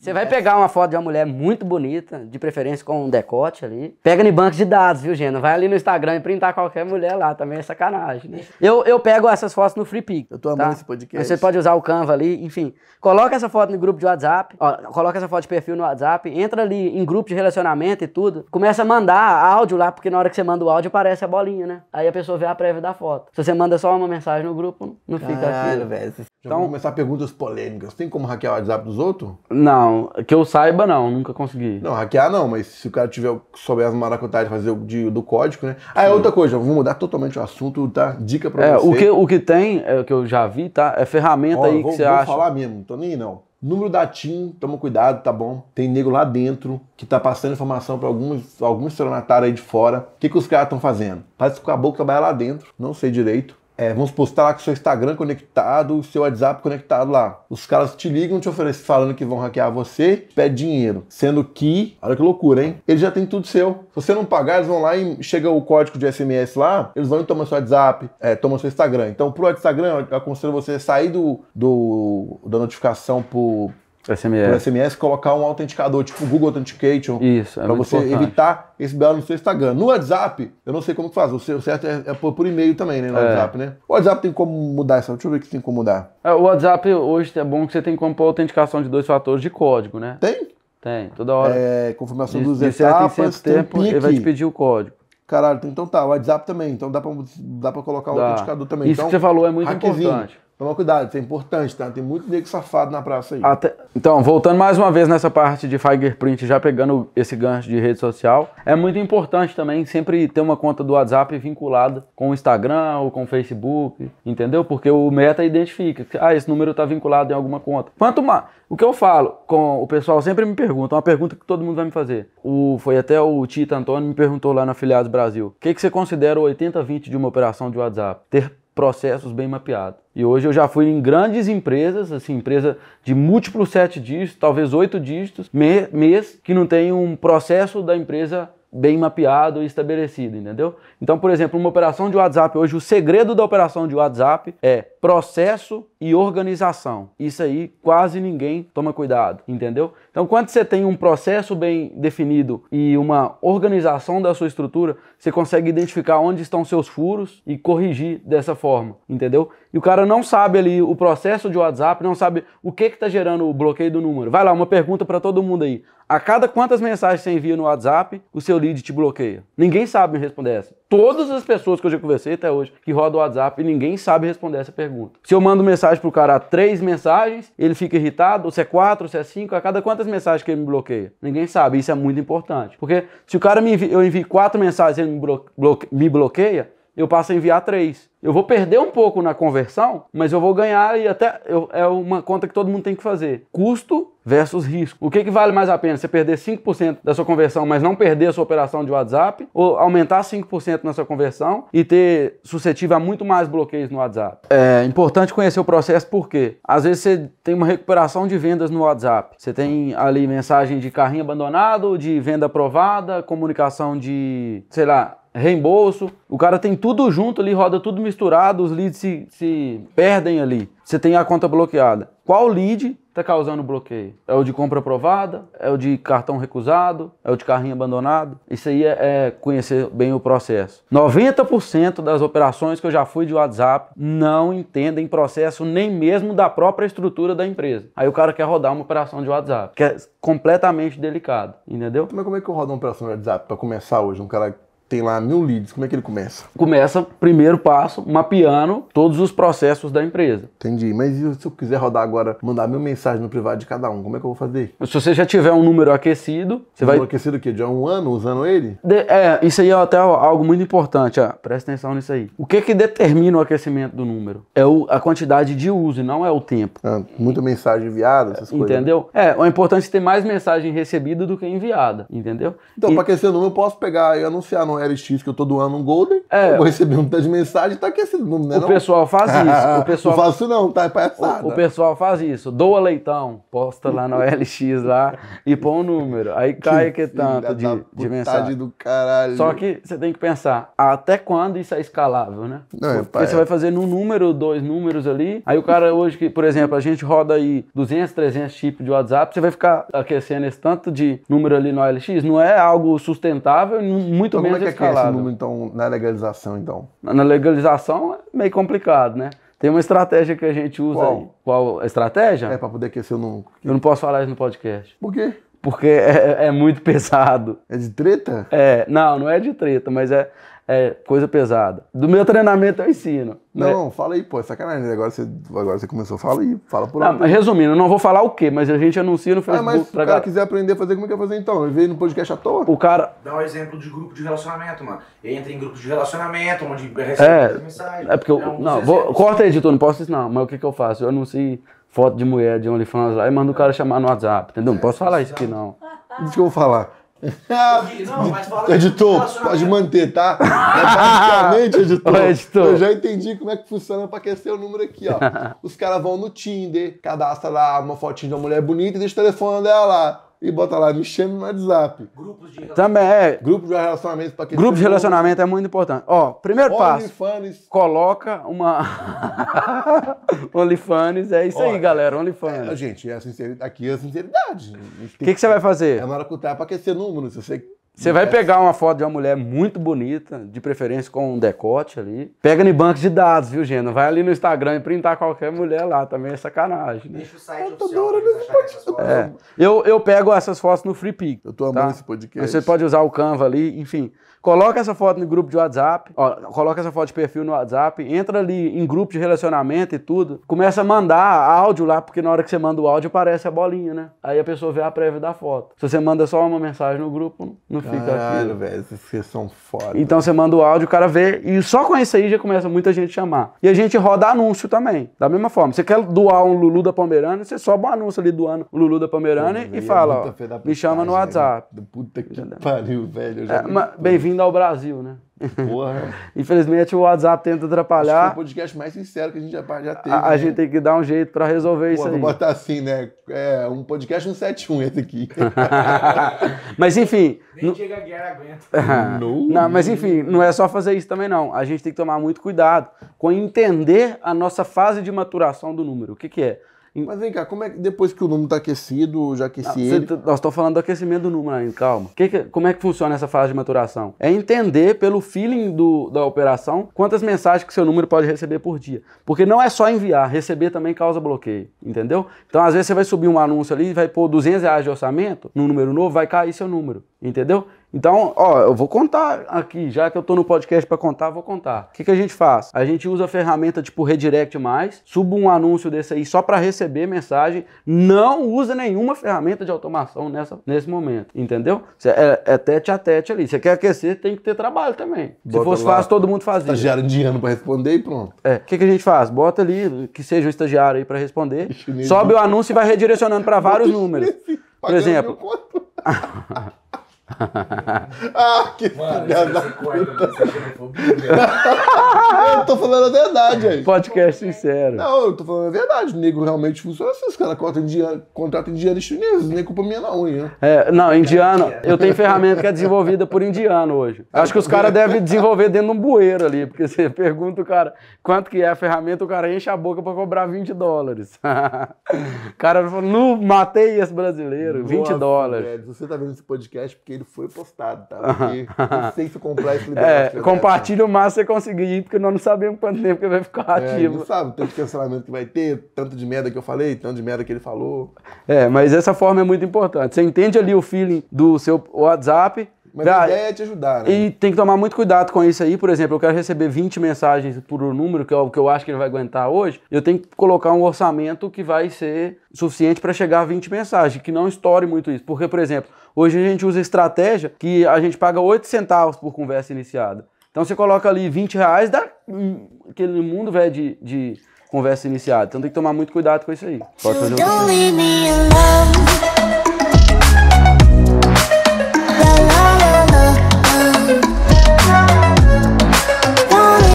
Você vai pegar uma foto de uma mulher muito bonita, de preferência com um decote ali. Pega em banco de dados, viu, gênio? Vai ali no Instagram e printar qualquer mulher lá, também é sacanagem, né? Eu, eu pego essas fotos no FreePic. Eu tô amando tá? esse podcast. você pode usar o Canva ali, enfim. Coloca essa foto no grupo de WhatsApp, ó, coloca essa foto de perfil no WhatsApp, entra ali em grupo de relacionamento e tudo. Começa a mandar áudio lá, porque na hora que você manda o áudio aparece a bolinha, né? Aí a pessoa vê a prévia da foto. Se você manda só uma mensagem no grupo, não fica Caralho, aqui. Velho. Já então, vou começar perguntas polêmicas. Tem como hackear o WhatsApp dos outros? Não. Não, que eu saiba, não, nunca consegui. Não, hackear não, mas se o cara tiver, souber as maracutagens fazer de, do código, né? Ah, é outra coisa, vou mudar totalmente o assunto, tá? Dica pra é, você. O que, o que tem, é, que eu já vi, tá? É ferramenta Ó, aí vou, que você acha. acha. Vou falar mesmo, não tô nem aí, não. Número da TIM, toma cuidado, tá bom? Tem nego lá dentro que tá passando informação pra alguns, alguns estelionatários aí de fora. O que, que os caras estão fazendo? Parece que o caboclo trabalha lá dentro, não sei direito. É, vamos postar lá com o seu Instagram conectado, o seu WhatsApp conectado lá. Os caras te ligam, te oferecem, falando que vão hackear você, pede dinheiro. Sendo que, olha que loucura, hein? Ele já tem tudo seu. Se você não pagar, eles vão lá e chega o código de SMS lá, eles vão e tomam seu WhatsApp, é, tomam seu Instagram. Então, pro Instagram, eu aconselho você sair do, do da notificação por, SMS. Por SMS, colocar um autenticador, tipo Google Authentication. Isso, é Para você importante. evitar esse belo no seu Instagram. No WhatsApp, eu não sei como que faz. O certo é, é por, e-mail também, né? No é. WhatsApp, né? O WhatsApp tem como mudar essa. Deixa eu ver o que tem como mudar. É, o WhatsApp hoje é bom que você tem como pôr autenticação de dois fatores de código, né? Tem? Tem, toda hora. É, confirmação dos de etapas. tem tempo, ele vai te pedir o código. Caralho, então tá, o WhatsApp também. Então dá pra, dá pra colocar o dá. autenticador também. Isso então, que você falou é muito importante. Toma cuidado, isso é importante, tá? Tem muito nego safado na praça aí. Até... Então, voltando mais uma vez nessa parte de Fingerprint, já pegando esse gancho de rede social, é muito importante também sempre ter uma conta do WhatsApp vinculada com o Instagram ou com o Facebook, entendeu? Porque o Meta identifica, ah, esse número tá vinculado em alguma conta. Quanto mais... O que eu falo com o pessoal sempre me pergunta, é uma pergunta que todo mundo vai me fazer. O, foi até o Tita Antônio me perguntou lá na Afiliados Brasil. O que, que você considera o 80-20 de uma operação de WhatsApp? Ter processos bem mapeados. E hoje eu já fui em grandes empresas, assim, empresa de múltiplos sete dígitos, talvez oito dígitos, mês, que não tem um processo da empresa bem mapeado e estabelecido, entendeu? Então, por exemplo, uma operação de WhatsApp hoje, o segredo da operação de WhatsApp é processo e organização. Isso aí quase ninguém toma cuidado, entendeu? Então, quando você tem um processo bem definido e uma organização da sua estrutura, você consegue identificar onde estão seus furos e corrigir dessa forma, entendeu? E o cara não sabe ali o processo de WhatsApp, não sabe o que está gerando o bloqueio do número. Vai lá, uma pergunta para todo mundo aí. A cada quantas mensagens você envia no WhatsApp, o seu lead te bloqueia? Ninguém sabe me responder essa todas as pessoas que eu já conversei até hoje que roda o WhatsApp e ninguém sabe responder essa pergunta. Se eu mando mensagem pro cara três mensagens, ele fica irritado, ou se é quatro, ou se é cinco, a cada quantas mensagens que ele me bloqueia? Ninguém sabe, isso é muito importante. Porque se o cara me envia, eu envio quatro mensagens e ele me, me bloqueia eu passo a enviar três. Eu vou perder um pouco na conversão, mas eu vou ganhar e até eu, é uma conta que todo mundo tem que fazer. Custo versus risco. O que, que vale mais a pena? Você perder 5% da sua conversão, mas não perder a sua operação de WhatsApp, ou aumentar 5% na sua conversão e ter suscetível a muito mais bloqueios no WhatsApp? É importante conhecer o processo porque às vezes você tem uma recuperação de vendas no WhatsApp. Você tem ali mensagem de carrinho abandonado, de venda aprovada, comunicação de, sei lá, reembolso. O cara tem tudo junto ali, roda tudo misturado, os leads se, se perdem ali. Você tem a conta bloqueada. Qual lead está causando bloqueio? É o de compra aprovada? É o de cartão recusado? É o de carrinho abandonado? Isso aí é, é conhecer bem o processo. 90% das operações que eu já fui de WhatsApp não entendem processo nem mesmo da própria estrutura da empresa. Aí o cara quer rodar uma operação de WhatsApp, que é completamente delicado, entendeu? Mas como é que eu rodo uma operação de WhatsApp para começar hoje? Um cara tem lá mil leads, como é que ele começa? Começa, primeiro passo, mapeando todos os processos da empresa. Entendi. Mas e se eu quiser rodar agora, mandar mil mensagens no privado de cada um, como é que eu vou fazer? Se você já tiver um número aquecido, você um vai. Número aquecido o quê? De um ano usando ele? De... É, isso aí é até algo muito importante. Ó. Presta atenção nisso aí. O que que determina o aquecimento do número? É o... a quantidade de uso e não é o tempo. Ah, muita mensagem enviada, essas entendeu? coisas. Entendeu? Né? É, o é importante ter mais mensagem recebida do que enviada, entendeu? Então, e... para aquecer o número, eu posso pegar e anunciar no LX que eu tô doando um Golden, é, eu vou receber um tanto de mensagem e tá aquecido. Não, não é o não? pessoal faz isso. O pessoal, não faço não, tá? É passado. O, o, pessoal faz isso. Doa leitão, posta lá na LX lá e põe um número. Aí cai que, que tanto de, de mensagem. do caralho. Só que você tem que pensar, até quando isso é escalável, né? Não, é, Porque você vai é. fazer num número, dois números ali. Aí o cara hoje, que, por exemplo, a gente roda aí 200, 300 chips de WhatsApp, você vai ficar aquecendo esse tanto de número ali no LX. Não é algo sustentável, muito menos é é que é esse número, então, na legalização, então? Na legalização é meio complicado, né? Tem uma estratégia que a gente usa Qual? aí. Qual a estratégia? É, para poder aquecer o número. Eu não posso falar isso no podcast. Por quê? Porque é, é, é muito pesado. É de treta? É, não, não é de treta, mas é, é coisa pesada. Do meu treinamento eu ensino. Né? Não, né? fala aí, pô, é sacanagem. Agora você, agora você começou, fala aí, fala por ah, lá Resumindo, eu não vou falar o quê, mas a gente anuncia no Facebook. Ah, mas se o cara, cara quiser aprender a fazer, como é que vai fazer então? Ele veio no podcast à toa? O cara... Dá um exemplo de grupo de relacionamento, mano. ele Entra em grupo de relacionamento, onde recebe é, é mensagem. É porque eu... É não, vou, é corta aí, editor, não posso isso não. Mas o que, que eu faço? Eu anuncio foto de mulher de OnlyFans lá e mando o cara chamar no WhatsApp, entendeu? Não posso falar isso aqui não. o que eu vou falar não, editor, pode manter, tá? É basicamente, editor, editor, eu já entendi como é que funciona pra aquecer o número aqui, ó. Os caras vão no Tinder, cadastra lá uma fotinha de uma mulher bonita e deixa o telefone dela lá e bota lá, me chame no WhatsApp. Grupos de Também é. Grupos de relacionamento para quem Grupos de relacionamento é muito importante. Ó, primeiro passo. OnlyFans. Coloca uma. OnlyFans, é isso Olha, aí, galera. OnlyFans. É, gente, é sinceridade. aqui é a sinceridade. O que, que, que, você vai fazer? É maracutá para aquecer números. Eu você vai pegar uma foto de uma mulher muito bonita, de preferência com um decote ali. Pega no banco de dados, viu, Gena? Vai ali no Instagram e printar qualquer mulher lá, também é sacanagem, né? Deixa o site oficial, deixa é. eu, eu pego essas fotos no FreePic. Eu tô amando tá? esse podcast. você pode usar o Canva ali, enfim. Coloca essa foto no grupo de WhatsApp, ó, coloca essa foto de perfil no WhatsApp, entra ali em grupo de relacionamento e tudo, começa a mandar áudio lá, porque na hora que você manda o áudio aparece a bolinha, né? Aí a pessoa vê a prévia da foto. Se você manda só uma mensagem no grupo, não não fica Caralho, velho, vocês são foda. Então você manda o áudio, o cara vê, e só com isso aí já começa muita gente chamar. E a gente roda anúncio também, da mesma forma. Você quer doar um Lulu da Pomerânia, você sobe um anúncio ali doando o Lulu da Pomerânia e é fala, ó, me chama no WhatsApp. Né? Puta que pariu, velho. É, Bem-vindo ao Brasil, né? Porra. Infelizmente o WhatsApp tenta atrapalhar. Acho que o podcast mais sincero que a gente já, já teve. A, né? gente tem que dar um jeito para resolver isso aí. Vou botar assim, né? É, um podcast 171 esse aqui. mas enfim. Nem a guerra, aguenta. não. não, mas enfim, não é só fazer isso também não. A gente tem que tomar muito cuidado com entender a nossa fase de maturação do número. O que, que é? Mas vem cá, como é que depois que o número está aquecido, já aqueci não, ele... Tá, nós estamos falando do aquecimento do número ainda, calma. Que que, como é que funciona essa fase de maturação? É entender pelo feeling do, da operação quantas mensagens que seu número pode receber por dia. Porque não é só enviar, receber também causa bloqueio, entendeu? Então às vezes você vai subir um anúncio ali, vai pôr 200 reais de orçamento num número novo, vai cair seu número, entendeu? Então, ó, eu vou contar aqui, já que eu tô no podcast para contar, vou contar. O que, que a gente faz? A gente usa a ferramenta tipo Redirect Mais, subo um anúncio desse aí só para receber mensagem, não usa nenhuma ferramenta de automação nessa, nesse momento, entendeu? Cê é, é tete a tete ali. Você quer aquecer, tem que ter trabalho também. Bota Se fosse lá. fácil, todo mundo fazia. Estagiário indiano para responder e pronto. É, o que, que a gente faz? Bota ali, que seja um estagiário aí para responder, sobe o anúncio e vai redirecionando para vários números. Por exemplo... ah, que Mano, filha da puta. É eu tô falando a verdade aí. Podcast sincero. Não, eu tô falando a verdade. O negro realmente funciona assim. Os caras contratam indiano, contratam indianos chineses. Nem culpa minha não, hein? É, não, indiano. Eu tenho ferramenta que é desenvolvida por indiano hoje. Acho que os caras devem desenvolver dentro de um bueiro ali. Porque você pergunta o cara quanto que é a ferramenta, o cara enche a boca pra cobrar 20 dólares. o cara falou, não matei esse brasileiro. 20 Boa, dólares. você tá vendo esse podcast porque foi postado, tá? Porque não sei se comprar esse liberado. É, compartilha o máximo você conseguir, porque nós não sabemos quanto tempo que vai ficar é, ativo. É, não sabe o tanto de cancelamento que vai ter, tanto de merda que eu falei, tanto de merda que ele falou. É, mas essa forma é muito importante. Você entende ali o feeling do seu WhatsApp, mas a ideia é te ajudar, né? E tem que tomar muito cuidado com isso aí. Por exemplo, eu quero receber 20 mensagens por número, que é o que eu acho que ele vai aguentar hoje. Eu tenho que colocar um orçamento que vai ser suficiente para chegar a 20 mensagens, que não estoure muito isso. Porque, por exemplo, hoje a gente usa estratégia que a gente paga 8 centavos por conversa iniciada. Então você coloca ali 20 reais, dá aquele mundo, velho, de, de conversa iniciada. Então tem que tomar muito cuidado com isso aí. Pode fazer um...